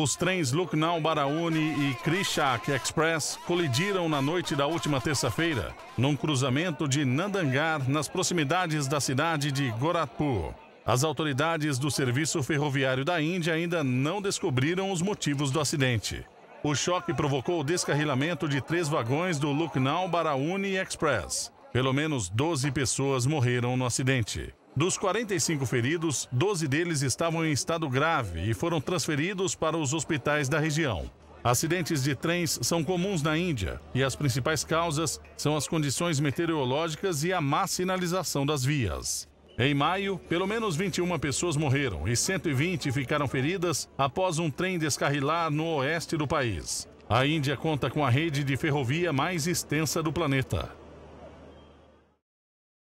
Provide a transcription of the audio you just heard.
Os trens Lucknow Barauni e Krishak Express colidiram na noite da última terça-feira, num cruzamento de Nandangar, nas proximidades da cidade de Gorakhpur. As autoridades do Serviço Ferroviário da Índia ainda não descobriram os motivos do acidente. O choque provocou o descarrilamento de três vagões do Lucknow Barauni Express. Pelo menos 12 pessoas morreram no acidente. Dos 45 feridos, 12 deles estavam em estado grave e foram transferidos para os hospitais da região. Acidentes de trens são comuns na Índia e as principais causas são as condições meteorológicas e a má sinalização das vias. Em maio, pelo menos 21 pessoas morreram e 120 ficaram feridas após um trem descarrilar no oeste do país. A Índia conta com a rede de ferrovia mais extensa do planeta.